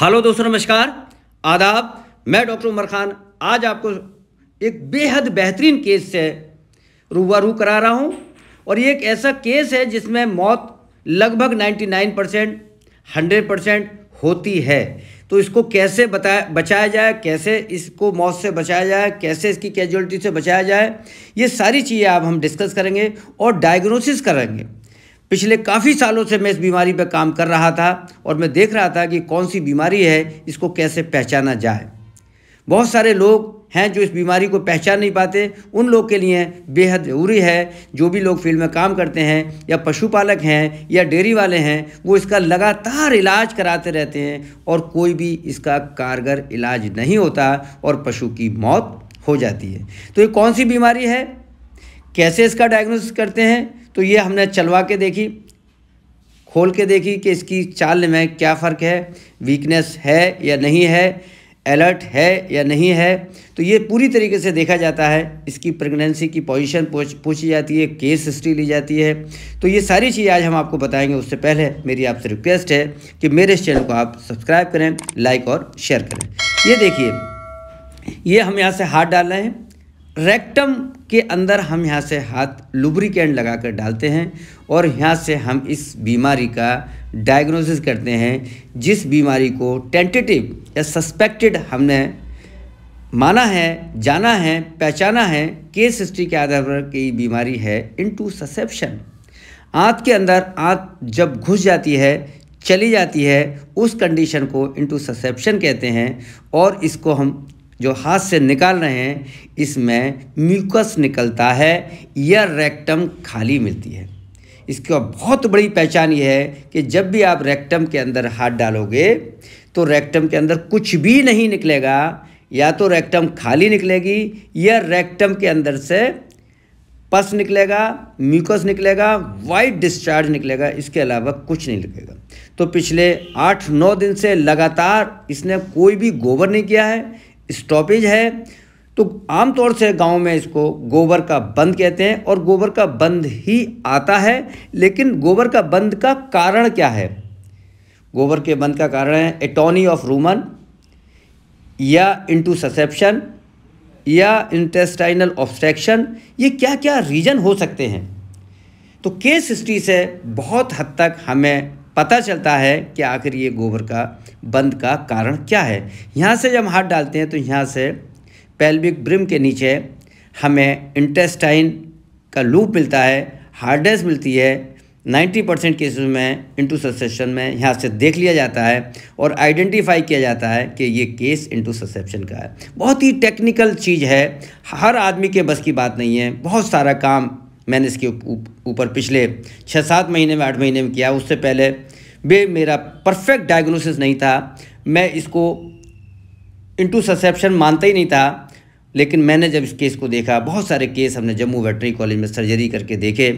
hello दोस्तों नमस्कार आदाब मैं डॉक्टर उमर खान आज आपको एक बेहद बेहतरीन केस से रूबरू करा रहा हूं और ये एक ऐसा केस है जिसमें मौत लगभग 99 परसेंट हंड्रेड परसेंट होती है तो इसको कैसे बताया बचाया जाए कैसे इसको मौत से बचाया जाए कैसे इसकी कैजुअलिटी से बचाया जाए ये सारी चीज़ें आप हम डिस्कस करेंगे और डायग्नोसिस करेंगे पिछले काफ़ी सालों से मैं इस बीमारी पर काम कर रहा था और मैं देख रहा था कि कौन सी बीमारी है इसको कैसे पहचाना जाए बहुत सारे लोग हैं जो इस बीमारी को पहचान नहीं पाते उन लोग के लिए बेहद ज़रूरी है जो भी लोग फील्ड में काम करते हैं या पशुपालक हैं या डेयरी वाले हैं वो इसका लगातार इलाज कराते रहते हैं और कोई भी इसका कारगर इलाज नहीं होता और पशु की मौत हो जाती है तो ये कौन सी बीमारी है कैसे इसका डायग्नोसिस करते हैं तो ये हमने चलवा के देखी खोल के देखी कि इसकी चाल में क्या फ़र्क है वीकनेस है या नहीं है अलर्ट है या नहीं है तो ये पूरी तरीके से देखा जाता है इसकी प्रेगनेंसी की पोजीशन पूछ पूछी जाती है केस हिस्ट्री ली जाती है तो ये सारी चीज़ आज हम आपको बताएंगे उससे पहले मेरी आपसे रिक्वेस्ट है कि मेरे इस चैनल को आप सब्सक्राइब करें लाइक और शेयर करें ये देखिए ये हम यहाँ से हाथ डाल रहे हैं रेक्टम के अंदर हम यहाँ से हाथ लुब्रिकेंट लगा कर डालते हैं और यहाँ से हम इस बीमारी का डायग्नोसिस करते हैं जिस बीमारी को टेंटेटिव या सस्पेक्टेड हमने माना है जाना है पहचाना है केस हिस्ट्री के आधार पर की बीमारी है इन टू ससेप्शन आँत के अंदर आँत जब घुस जाती है चली जाती है उस कंडीशन को इंटू ससेप्शन कहते हैं और इसको हम जो हाथ से निकाल रहे हैं इसमें म्यूकस निकलता है या रेक्टम खाली मिलती है इसकी बहुत बड़ी पहचान यह है कि जब भी आप रेक्टम के अंदर हाथ डालोगे तो रेक्टम के अंदर कुछ भी नहीं निकलेगा या तो रेक्टम खाली निकलेगी या रेक्टम के अंदर से पस निकलेगा म्यूकस निकलेगा वाइट डिस्चार्ज निकलेगा इसके अलावा कुछ नहीं निकलेगा तो पिछले आठ नौ दिन से लगातार इसने कोई भी गोबर नहीं किया है स्टॉपेज है तो आमतौर से गांव में इसको गोबर का बंद कहते हैं और गोबर का बंद ही आता है लेकिन गोबर का बंद का कारण क्या है गोबर के बंद का कारण है एटोनी ऑफ रूमन या इंटू ससेप्शन या इंटेस्टाइनल ऑब्स्ट्रैक्शन ये क्या क्या रीजन हो सकते हैं तो केस हिस्ट्री से बहुत हद तक हमें पता चलता है कि आखिर ये गोबर का बंद का कारण क्या है यहाँ से जब हाथ डालते हैं तो यहाँ से पेल्विक ब्रिम के नीचे हमें इंटेस्टाइन का लूप मिलता है हार्डनेस मिलती है 90 परसेंट केसेज में इंटू ससेप्शन में यहाँ से देख लिया जाता है और आइडेंटिफाई किया जाता है कि ये केस इंटू ससेप्शन का है बहुत ही टेक्निकल चीज़ है हर आदमी के बस की बात नहीं है बहुत सारा काम मैंने इसके ऊपर पिछले छः सात महीने में आठ महीने में किया उससे पहले वे मेरा परफेक्ट डायग्नोसिस नहीं था मैं इसको इंटू ससेप्शन मानता ही नहीं था लेकिन मैंने जब इस केस को देखा बहुत सारे केस हमने जम्मू वेटरी कॉलेज में सर्जरी करके देखे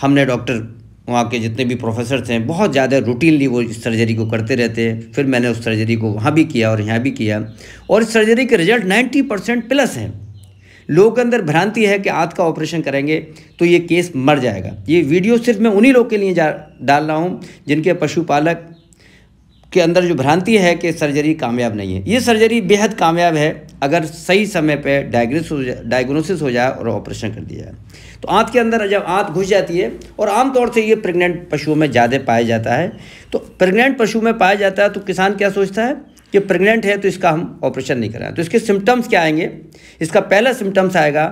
हमने डॉक्टर वहाँ के जितने भी प्रोफेसर थे बहुत ज़्यादा रूटीनली वो इस सर्जरी को करते रहते हैं फिर मैंने उस सर्जरी को वहाँ भी किया और यहाँ भी किया और इस सर्जरी के रिजल्ट 90 परसेंट प्लस हैं लोगों के अंदर भ्रांति है कि आंत का ऑपरेशन करेंगे तो ये केस मर जाएगा ये वीडियो सिर्फ मैं उन्हीं लोग के लिए डाल रहा हूँ जिनके पशुपालक के अंदर जो भ्रांति है कि सर्जरी कामयाब नहीं है ये सर्जरी बेहद कामयाब है अगर सही समय पर डायग्नोस हो जाए डायग्नोसिस हो जाए और ऑपरेशन कर दिया जाए तो आंत के अंदर जब आंत घुस जाती है और आमतौर से ये प्रेग्नेंट पशुओं में ज़्यादा पाया जाता है तो प्रेग्नेंट पशु में पाया जाता है तो किसान क्या सोचता है ये प्रेग्नेंट है तो इसका हम ऑपरेशन नहीं कराएं तो इसके सिम्टम्स क्या आएंगे इसका पहला सिम्टम्स आएगा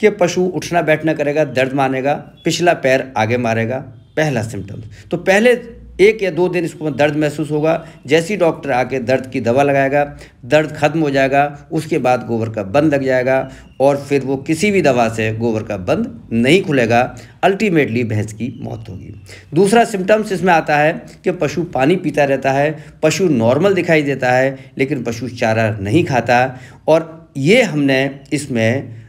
कि पशु उठना बैठना करेगा दर्द मानेगा पिछला पैर आगे मारेगा पहला सिम्टम्स तो पहले एक या दो दिन इसको दर्द महसूस होगा जैसे ही डॉक्टर आके दर्द की दवा लगाएगा दर्द ख़त्म हो जाएगा उसके बाद गोबर का बंद लग जाएगा और फिर वो किसी भी दवा से गोबर का बंद नहीं खुलेगा अल्टीमेटली भैंस की मौत होगी दूसरा सिम्टम्स इसमें आता है कि पशु पानी पीता रहता है पशु नॉर्मल दिखाई देता है लेकिन पशु चारा नहीं खाता और ये हमने इसमें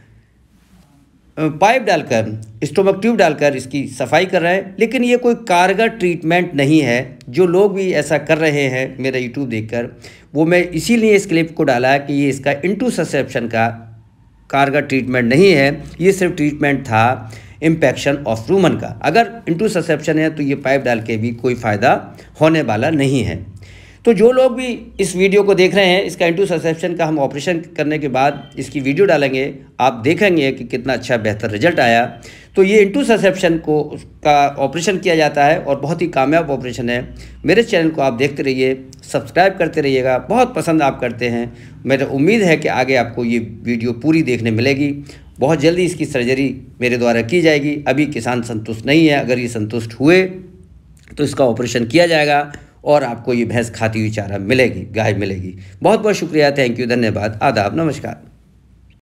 पाइप डालकर स्टोमक ट्यूब डालकर इसकी सफाई कर रहे हैं लेकिन ये कोई कारगर ट्रीटमेंट नहीं है जो लोग भी ऐसा कर रहे हैं मेरा यूट्यूब देखकर वो मैं इसीलिए इस क्लिप को डाला कि ये इसका इंटू ससेप्शन का कारगर ट्रीटमेंट नहीं है ये सिर्फ ट्रीटमेंट था इम्पेक्शन ऑफ रूमन का अगर इंटू ससेप्शन है तो ये पाइप डाल के भी कोई फ़ायदा होने वाला नहीं है तो जो लोग भी इस वीडियो को देख रहे हैं इसका इंटू ससेप्शन का हम ऑपरेशन करने के बाद इसकी वीडियो डालेंगे आप देखेंगे कि कितना अच्छा बेहतर रिजल्ट आया तो ये इंटू ससेप्शन को का ऑपरेशन किया जाता है और बहुत ही कामयाब ऑपरेशन है मेरे चैनल को आप देखते रहिए सब्सक्राइब करते रहिएगा बहुत पसंद आप करते हैं मेरे उम्मीद है कि आगे आपको ये वीडियो पूरी देखने मिलेगी बहुत जल्दी इसकी सर्जरी मेरे द्वारा की जाएगी अभी किसान संतुष्ट नहीं है अगर ये संतुष्ट हुए तो इसका ऑपरेशन किया जाएगा और आपको ये भैंस खाती हुई चारा मिलेगी गाय मिलेगी बहुत बहुत शुक्रिया थैंक यू धन्यवाद आदाब नमस्कार